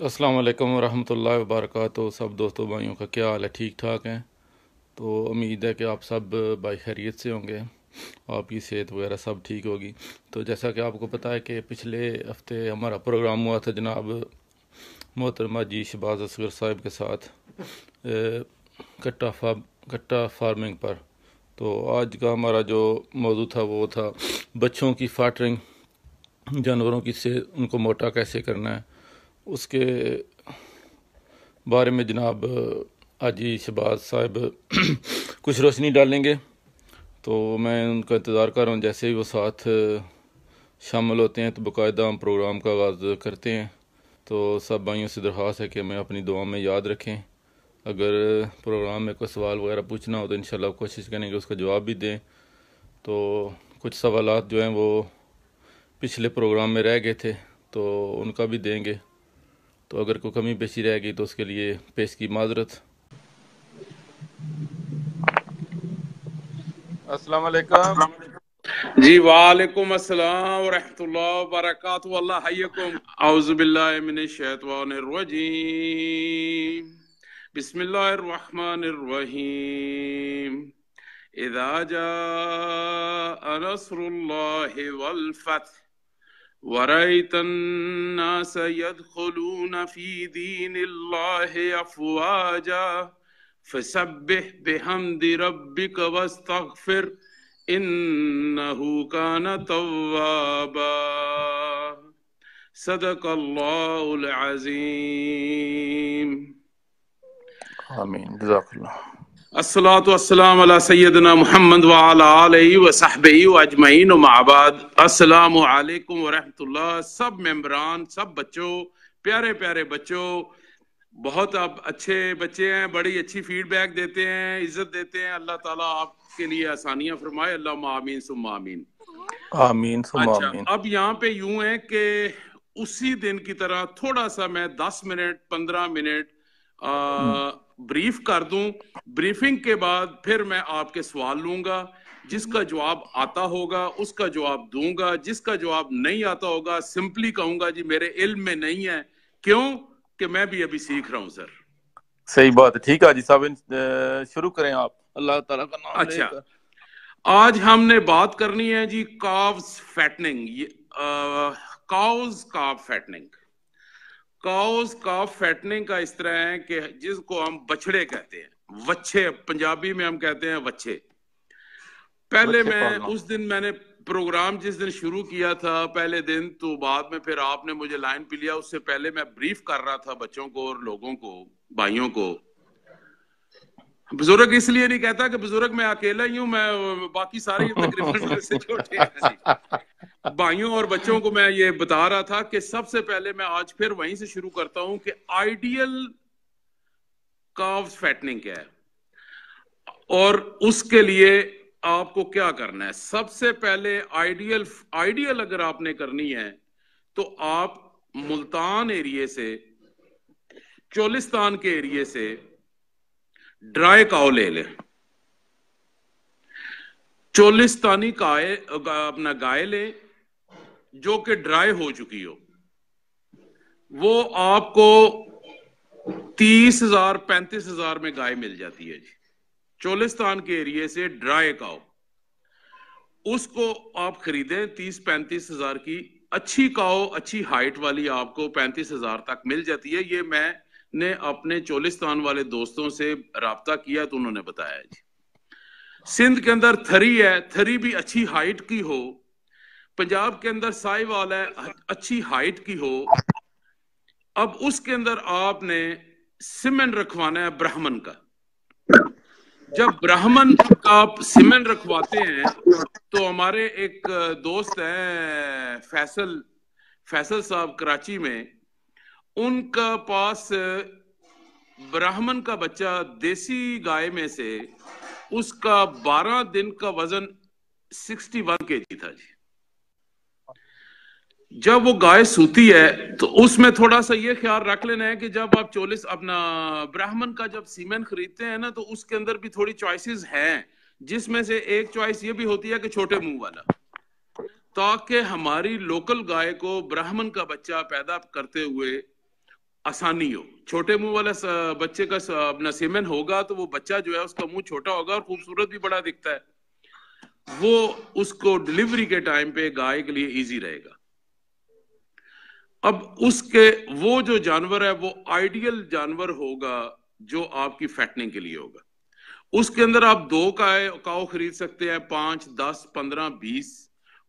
अस्सलाम वालेकुम रहमतुल्लाहि व बरकातहू सब दोस्तों भाइयों का क्या हाल है ठीक ठाक हैं तो उम्मीद है कि आप सब भाई खैरियत से होंगे आपकी सेहत वगैरह सब ठीक होगी तो जैसा कि आपको पता है कि पिछले हफ्ते हमारा प्रोग्राम हुआ था जनाब मोहतरमा जी शबाज असगर साहब के साथ कट्टा कट्टा फार्मिंग पर तो आज का हमारा जो मौजू था वो था बच्चों की फाटरिंग जानवरों की से उनको मोटा कैसे करना है उसके बारे में जनाब अजी शबाज साहब कुछ रोशनी डालेंगे तो मैं उनका इंतज़ार कर रहा हूँ जैसे ही वो साथ शामिल होते हैं तो बाकायदा हम प्रोग्राम का आगाज़ करते हैं तो सब भाइयों से दरख्वास्त है कि हमें अपनी दुआ में याद रखें अगर प्रोग्राम में कोई सवाल वगैरह पूछना हो तो इन कोशिश करेंगे उसका जवाब भी दें तो कुछ सवाल जो हैं वो पिछले प्रोग्राम में रह गए थे तो उनका भी देंगे तो अगर कोई कमी पेशी रह गई तो उसके लिए पेश की माजरत अस्सलाम जी वालेकुम अस्सलाम वरहमतुल्लाह वबरकातु अल्लाह हय्यकुम औजु बिल्लाहि मिनश शैतानिर रजीम बिस्मिल्लाहिर रहमानिर रहीम इदा जा नसरुल्लाहि वल फतह ورأيت الناس يدخلون في دين الله أفواجا فسبح بحمد ربك واستغفر إنه كان توابا صدق الله العظيم آمين جزاك الله असलातम सैदना महमद वसाहबी अजमैन माबाद असलम वरहमल सब मेम्बरान सब बच्चों प्यारे प्यारे बच्चों बहुत आप अच्छे बच्चे हैं बड़ी अच्छी फीडबैक देते हैं इज्जत देते हैं अल्लाह ताला आपके लिए आसानियां फरमाए अल्लाह आमीन सुम आमीन अच्छा अब यहाँ पे यूं है कि उसी दिन की तरह थोड़ा सा मैं दस मिनट पंद्रह मिनट हम्म। ब्रीफ कर दूं ब्रीफिंग के बाद फिर मैं आपके सवाल लूंगा जिसका जवाब आता होगा उसका जवाब दूंगा जिसका जवाब नहीं आता होगा सिंपली कहूंगा जी मेरे इल्म में नहीं है क्यों कि मैं भी अभी सीख रहा हूं सर सही बात है ठीक है जी साहब शुरू करें आप अल्लाह ताला का नाम अच्छा आज हमने बात करनी है जी calves fattening calves calf fattening cows का फैटनिंग का इस तरह है कि जिसको हम बछड़े कहते हैं वच्छे पंजाबी में हम कहते हैं वच्छे पहले मैं उस दिन मैंने प्रोग्राम जिस दिन शुरू किया था पहले दिन तो बाद में फिर आपने मुझे लाइन पे लिया उससे पहले मैं ब्रीफ कर रहा था बच्चों को और लोगों को भाइयों को बुजुर्ग इसलिए नहीं कहता कि बुजुर्ग मैं अकेला ही हूँ मैं बाकी सारे तकरीबन से छोटे भाइयों और बच्चों को मैं ये बता रहा था कि सबसे पहले मैं आज फिर वहीं से शुरू करता हूं कि आइडियल काव फैटनिंग क्या है और उसके लिए आपको क्या करना है सबसे पहले आइडियल आइडियल अगर आपने करनी है तो आप मुल्तान एरिए से चोलिस्तान के एरिए से ड्राई काओ ले ले चोलिस्तानी काय अपना गाय ले जो कि ड्राई हो चुकी हो वो आपको तीस हजार पैंतीस हजार में गाय मिल जाती है जी चोलिस्तान के एरिए से ड्राई काओ उसको आप खरीदें तीस पैंतीस हजार की अच्छी काओ अच्छी हाइट वाली आपको पैंतीस हजार तक मिल जाती है ये मैं ने अपने चोलिस्तान वाले दोस्तों से रबता किया तो उन्होंने बताया जी सिंध के अंदर थरी है थरी भी अच्छी हाइट की हो पंजाब के अंदर साहिवाल है अच्छी हाइट की हो अब उसके अंदर आपने सीमेंट रखवाना है ब्राह्मण का जब ब्राह्मण का आप सीमेंट रखवाते हैं तो हमारे एक दोस्त है फैसल फैसल साहब कराची में उनका पास ब्राह्मण का बच्चा देसी गाय में से उसका बारह दिन का वजन सिक्सटी वन के जी था जी जब वो गाय सूती है तो उसमें थोड़ा सा ये ख्याल रख लेना है कि जब आप चोलिस अपना ब्राह्मण का जब सीमेंट खरीदते हैं ना तो उसके अंदर भी थोड़ी चॉइसेस हैं जिसमें से एक चॉइस ये भी होती है कि छोटे मुंह वाला ताकि हमारी लोकल गाय को ब्राह्मण का बच्चा पैदा करते हुए आसानी हो छोटे मुंह वाला बच्चे का अपना सेमन होगा तो वो बच्चा जो है उसका मुंह छोटा होगा और खूबसूरत भी बड़ा दिखता है वो उसको डिलीवरी के टाइम पे गाय के लिए इजी रहेगा अब उसके वो जो जानवर है वो आइडियल जानवर होगा जो आपकी फैटनिंग के लिए होगा उसके अंदर आप दो काय काओ खरीद सकते हैं पांच दस पंद्रह बीस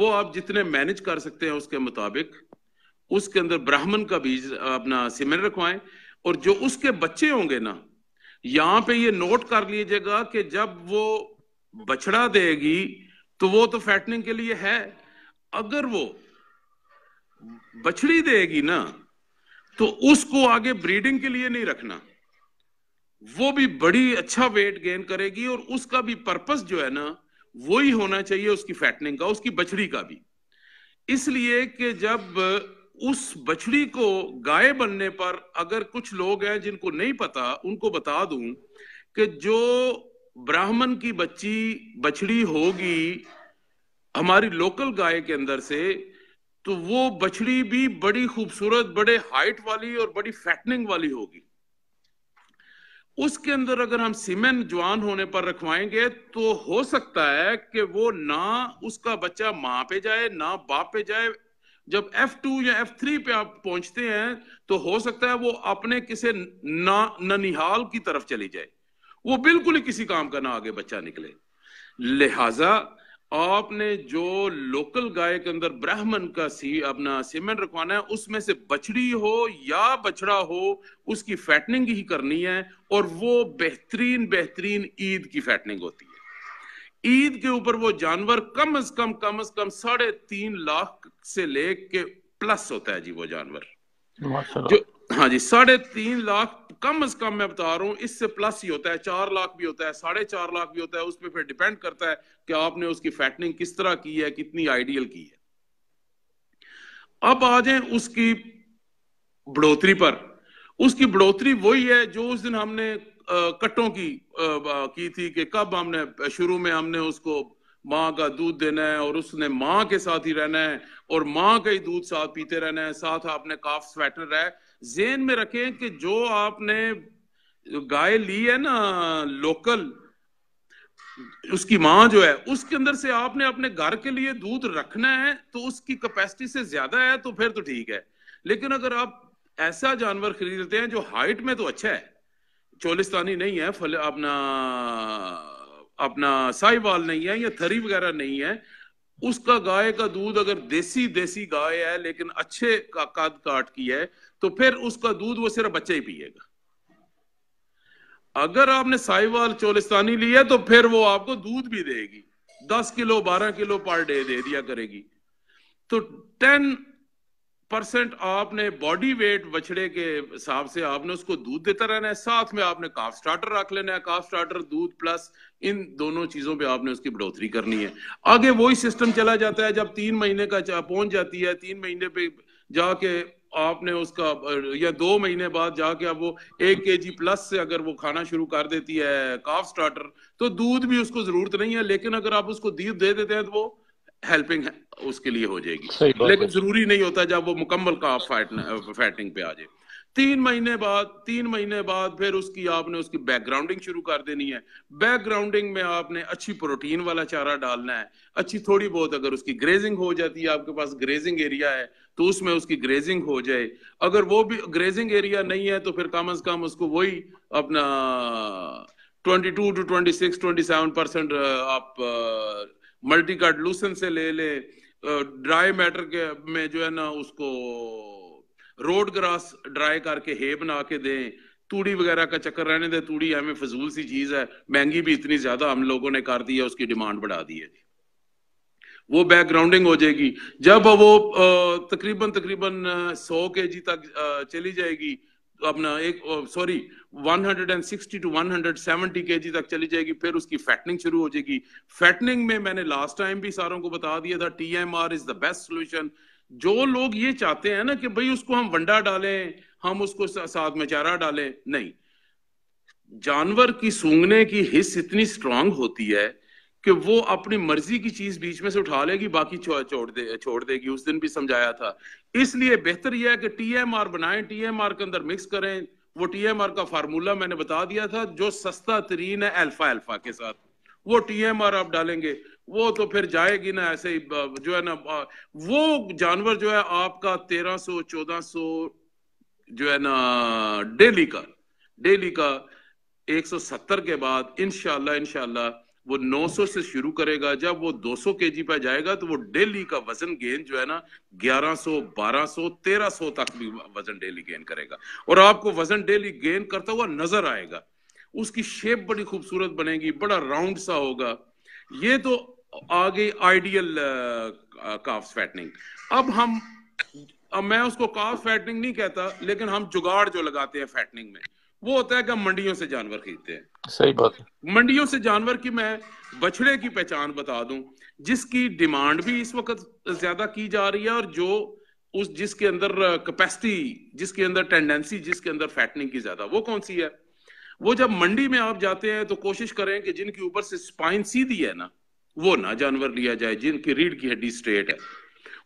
वो आप जितने मैनेज कर सकते हैं उसके मुताबिक उसके अंदर ब्राह्मण का बीज अपना सिमर रखवाएं और जो उसके बच्चे होंगे ना यहाँ पे ये नोट कर लीजिएगा कि जब वो बछड़ा देगी तो वो तो फैटनिंग के लिए है अगर वो बछड़ी देगी ना तो उसको आगे ब्रीडिंग के लिए नहीं रखना वो भी बड़ी अच्छा वेट गेन करेगी और उसका भी पर्पस जो है ना वही होना चाहिए उसकी फैटनिंग का उसकी बछड़ी का भी इसलिए कि जब उस बछड़ी को गाय बनने पर अगर कुछ लोग हैं जिनको नहीं पता उनको बता दूं कि जो ब्राह्मण की बच्ची बछड़ी होगी हमारी लोकल गाय के अंदर से तो वो बछड़ी भी बड़ी खूबसूरत बड़े हाइट वाली और बड़ी फैटनिंग वाली होगी उसके अंदर अगर हम सीमेन जवान होने पर रखवाएंगे तो हो सकता है कि वो ना उसका बच्चा माँ पे जाए ना बाप पे जाए जब F2 या F3 पे आप पहुंचते हैं तो हो सकता है वो अपने किसी ना ननिहाल की तरफ चली जाए वो बिल्कुल ही किसी काम का ना आगे बच्चा निकले लिहाजा आपने जो लोकल गाय के अंदर ब्राह्मण का सी अपना सीमेंट रखवाना है उसमें से बछड़ी हो या बछड़ा हो उसकी फैटनिंग ही करनी है और वो बेहतरीन बेहतरीन ईद की फैटनिंग होती है ईद के ऊपर वो जानवर कम अज कम कम अज कम साढ़े तीन लाख से लेके प्लस होता है जी वो जानवर जो हाँ जी साढ़े तीन लाख कम अज कम मैं बता रहा हूँ इससे प्लस ही होता है चार लाख भी होता है साढ़े चार लाख भी होता है उस पर फिर डिपेंड करता है कि आपने उसकी फैटनिंग किस तरह की है कितनी आइडियल की है अब आ जाए उसकी बढ़ोतरी पर उसकी बढ़ोतरी वही है जो उस दिन हमने कट्टों की आ, की थी कि कब हमने शुरू में हमने उसको माँ का दूध देना है और उसने माँ के साथ ही रहना है और माँ का ही दूध साथ पीते रहना है साथ आपने काफ स्वेटर रहे जेन में रखें कि जो आपने गाय ली है ना लोकल उसकी माँ जो है उसके अंदर से आपने अपने घर के लिए दूध रखना है तो उसकी कैपेसिटी से ज्यादा है तो फिर तो ठीक है लेकिन अगर आप ऐसा जानवर खरीदते हैं जो हाइट में तो अच्छा है चोलिस्तानी नहीं है फल अपना अपना साहिवाल नहीं है या थरी वगैरह नहीं है उसका गाय का दूध अगर देसी देसी गाय है लेकिन अच्छे का काद काट की है तो फिर उसका दूध वो सिर्फ बच्चा ही पिएगा अगर आपने साहिवाल चोलिस्तानी ली है तो फिर वो आपको दूध भी देगी दस किलो बारह किलो पर डे दे दिया करेगी तो टेन परसेंट आपने बॉडी वेट बछड़े के हिसाब से आपने उसको दूध देता रहना है साथ में आपने काफ स्टार्टर रख लेना है काफ स्टार्टर दूध प्लस इन दोनों चीजों पे आपने उसकी बढ़ोतरी करनी है आगे वही सिस्टम चला जाता है जब तीन महीने का पहुंच जाती है तीन महीने पे जाके आपने उसका या दो महीने बाद जाके अब वो एक के जी प्लस से अगर वो खाना शुरू कर देती है काफ स्टार्टर तो दूध भी उसको जरूरत नहीं है लेकिन अगर आप उसको दूध दे देते हैं तो वो हेल्पिंग उसके लिए हो जाएगी लेकिन जरूरी नहीं होता जब वो मुकम्मल का फैटिंग पे आ जाए तीन महीने बाद तीन महीने बाद फिर उसकी आपने उसकी बैकग्राउंडिंग शुरू कर देनी है बैकग्राउंडिंग में आपने अच्छी प्रोटीन वाला चारा डालना है अच्छी थोड़ी बहुत अगर उसकी ग्रेजिंग हो जाती है आपके पास ग्रेजिंग एरिया है तो उसमें उसकी ग्रेजिंग हो जाए अगर वो भी ग्रेजिंग एरिया नहीं है तो फिर कम अज कम उसको वही अपना twenty two to twenty six twenty seven percent आप मल्टी कार्ड लूसन से ले ले ड्राई मैटर के में जो है ना उसको रोड ग्रास ड्राई करके हे बना के दें तूड़ी वगैरह का चक्कर रहने दे तूड़ी हमें फजूल सी चीज है महंगी भी इतनी ज्यादा हम लोगों ने कर दी है उसकी डिमांड बढ़ा दी है वो बैकग्राउंडिंग हो जाएगी जब वो तकरीबन तकरीबन सौ के जी तक चली जाएगी अपना एक सॉरी 160 टू 170 केजी तक चली जाएगी फिर उसकी फैटनिंग शुरू हो जाएगी फैटनिंग में मैंने लास्ट टाइम भी सारों को बता दिया था T M R is the best solution जो लोग ये चाहते हैं ना कि भाई उसको हम वंडा डालें हम उसको साथ में चारा डालें नहीं जानवर की सूंघने की हिस्स इतनी स्ट्रांग होती है कि वो अपनी मर्जी की चीज बीच में से उठा लेगी बाकी छोड़ दे छोड़ देगी उस दिन भी समझाया था इसलिए बेहतर यह है कि टीएमआर बनाएं टीएमआर के अंदर मिक्स करें वो टीएमआर का फार्मूला मैंने बता दिया था जो सस्ता तरीन है एल्फा एल्फा के साथ वो टीएमआर आप डालेंगे वो तो फिर जाएगी ना ऐसे ही जो है ना वो जानवर जो है आपका तेरह सो चौदह सो जो है ना डेली का डेली का एक सौ सत्तर के बाद इनशाला इनशाला वो 900 से शुरू करेगा जब वो 200 केजी पर जाएगा तो वो डेली का वजन गेन जो है ना 1100 1200 1300 तक भी वजन डेली गेन करेगा और आपको वजन डेली गेन करता हुआ नजर आएगा उसकी शेप बड़ी खूबसूरत बनेगी बड़ा राउंड सा होगा ये तो आगे आइडियल काफ फैटनिंग अब हम अब मैं उसको काफ फैटनिंग नहीं कहता लेकिन हम जुगाड़ जो लगाते हैं फैटनिंग में वो होता है कि मंडियों से जानवर खरीदते हैं सही बात मंडियों से जानवर की मैं बछड़े की पहचान बता दूं जिसकी डिमांड भी इस वक्त ज्यादा की जा रही है और जो उस जिसके अंदर कैपेसिटी जिसके अंदर टेंडेंसी जिसके अंदर फैटनिंग की ज्यादा वो कौन सी है वो जब मंडी में आप जाते हैं तो कोशिश करें कि जिनके ऊपर से स्पाइन सीधी है ना वो ना जानवर लिया जाए जिनकी रीढ़ की हड्डी स्ट्रेट है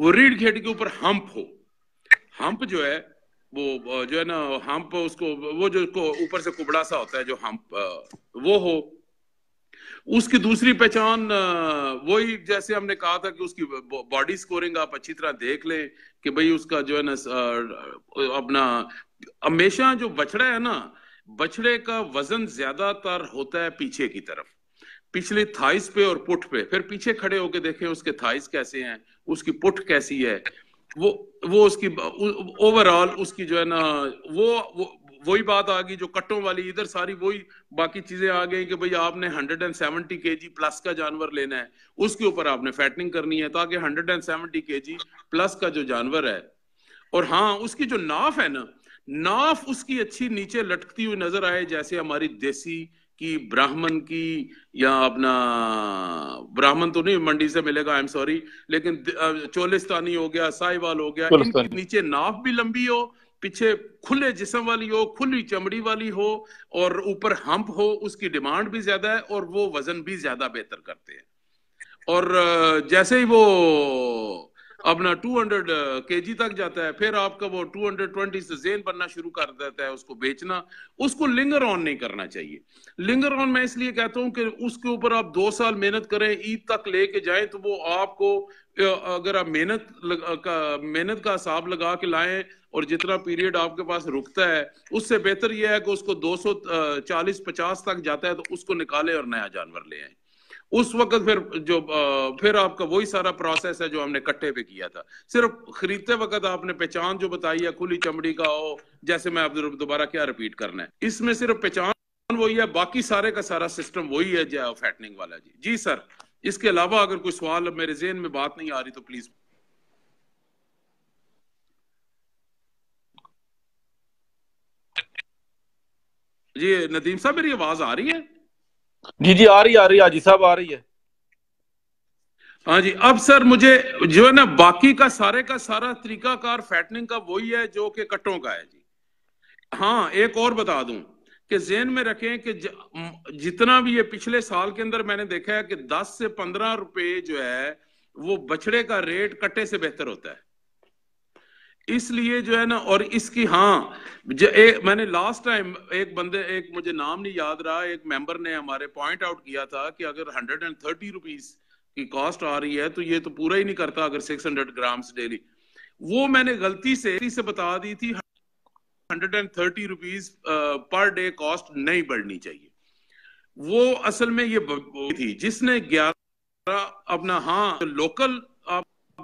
वो रीढ़ की हड्डी के ऊपर हम्प हो हम्प जो है वो जो है ना हम्प उसको वो जो ऊपर से कुबड़ा सा होता है जो हम्प वो हो उसकी दूसरी पहचान वही जैसे हमने कहा था कि उसकी बॉडी स्कोरिंग आप अच्छी तरह देख लें कि भाई उसका जो है ना अपना हमेशा जो बछड़ा है ना बछड़े का वजन ज्यादातर होता है पीछे की तरफ पिछले थाइस पे और पुट पे फिर पीछे खड़े होके देखें उसके थाइस कैसे हैं उसकी पुट कैसी है वो वो उसकी ओवरऑल उसकी जो है ना वो वही बात आ गई जो कट्टों वाली इधर सारी वही बाकी चीजें आ गई कि भाई आपने 170 केजी प्लस का जानवर लेना है उसके ऊपर आपने फैटनिंग करनी है ताकि 170 केजी प्लस का जो जानवर है और हाँ उसकी जो नाफ है ना नाफ उसकी अच्छी नीचे लटकती हुई नजर आए जैसे हमारी देसी कि ब्राह्मण की या अपना ब्राह्मण तो नहीं मंडी से मिलेगा आई एम सॉरी लेकिन चोलिस्तानी हो गया साहिवाल हो गया इनके नीचे नाफ भी लंबी हो पीछे खुले जिसम वाली हो खुली चमड़ी वाली हो और ऊपर हम्प हो उसकी डिमांड भी ज्यादा है और वो वजन भी ज्यादा बेहतर करते हैं और जैसे ही वो अपना 200 uh, जी तक जाता है फिर आपका वो 220 से जेल बनना शुरू कर देता है उसको बेचना उसको लिंगर ऑन नहीं करना चाहिए लिंगर ऑन मैं इसलिए कहता हूँ कि उसके ऊपर आप दो साल मेहनत करें ईद तक लेके जाए तो वो आपको अगर आप मेहनत का मेहनत का हिसाब लगा के लाएं और जितना पीरियड आपके पास रुकता है उससे बेहतर यह है कि उसको चालीस पचास तक जाता है तो उसको निकाले और नया जानवर ले आए उस वक्त फिर जो फिर आपका वही सारा प्रोसेस है जो हमने कट्टे पे किया था सिर्फ खरीदते वक्त आपने पहचान जो बताई है खुली चमड़ी का हो जैसे मैं आप दोबारा क्या रिपीट करना है इसमें सिर्फ पहचान वही है बाकी सारे का सारा सिस्टम वही है जो फैटनिंग वाला जी जी सर इसके अलावा अगर कोई सवाल मेरे जेन में बात नहीं आ रही तो प्लीज जी नदीम साहब मेरी आवाज आ रही है जी जी आ रही आ रही हाजी साहब आ रही है हाँ जी अब सर मुझे जो है ना बाकी का सारे का सारा तरीका कार फैटनिंग का वही है जो कि कट्टों का है जी हाँ एक और बता दूं कि जेन में रखें कि जितना भी ये पिछले साल के अंदर मैंने देखा है कि 10 से 15 रुपए जो है वो बछड़े का रेट कट्टे से बेहतर होता है इसलिए जो है ना और इसकी हाँ जो ए, मैंने लास्ट टाइम एक बंदे एक मुझे नाम नहीं याद रहा एक मेंबर ने हमारे पॉइंट आउट किया था कि अगर हंड्रेड एंड थर्टी रुपीज की कॉस्ट आ रही है तो ये तो पूरा ही नहीं करता अगर सिक्स हंड्रेड ग्राम्स डेली वो मैंने गलती से से बता दी थी hundred and thirty rupees per day cost नहीं बढ़नी चाहिए वो असल में ये थी जिसने ग्यारह अपना हाँ लोकल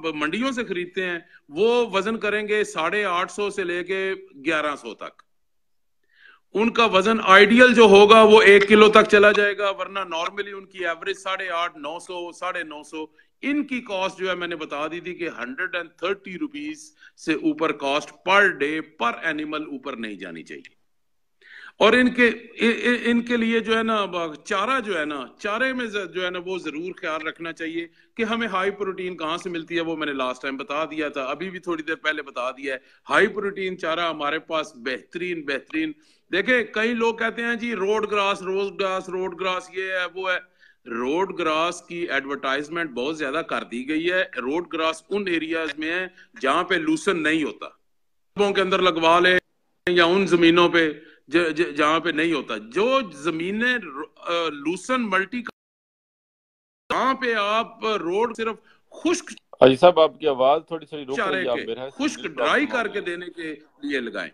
मंडियों से खरीदते हैं वो वजन करेंगे साढ़े आठ सौ से लेके ग्यारह सौ तक उनका वजन आइडियल जो होगा वो एक किलो तक चला जाएगा वरना नॉर्मली उनकी एवरेज साढ़े आठ नौ सौ साढ़े नौ सौ इनकी कॉस्ट जो है मैंने बता दी थी कि हंड्रेड एंड थर्टी रुपीज से ऊपर कॉस्ट पर डे पर एनिमल ऊपर नहीं जानी चाहिए और इनके इ, इ, इनके लिए जो है ना चारा जो है ना चारे में जो है ना वो जरूर ख्याल रखना चाहिए कि हमें हाई प्रोटीन कहाँ से मिलती है वो मैंने लास्ट टाइम बता दिया था अभी भी थोड़ी देर पहले बता दिया है हाई प्रोटीन चारा हमारे पास बेहतरीन बेहतरीन देखे कई लोग कहते हैं जी road grass road grass road grass ये है वो है रोड ग्रास की एडवर्टाइजमेंट बहुत ज्यादा कर दी गई है रोड ग्रास उन एरियाज में है जहाँ पे लूसन नहीं होता के अंदर लगवा ले या उन जमीनों पे जहां पे नहीं होता जो जमीनें लूसन मल्टी वहां पे आप रोड सिर्फ खुश्क साहब आपकी आवाज थोड़ी सी खुश्क ड्राई करके देने के लिए लगाएं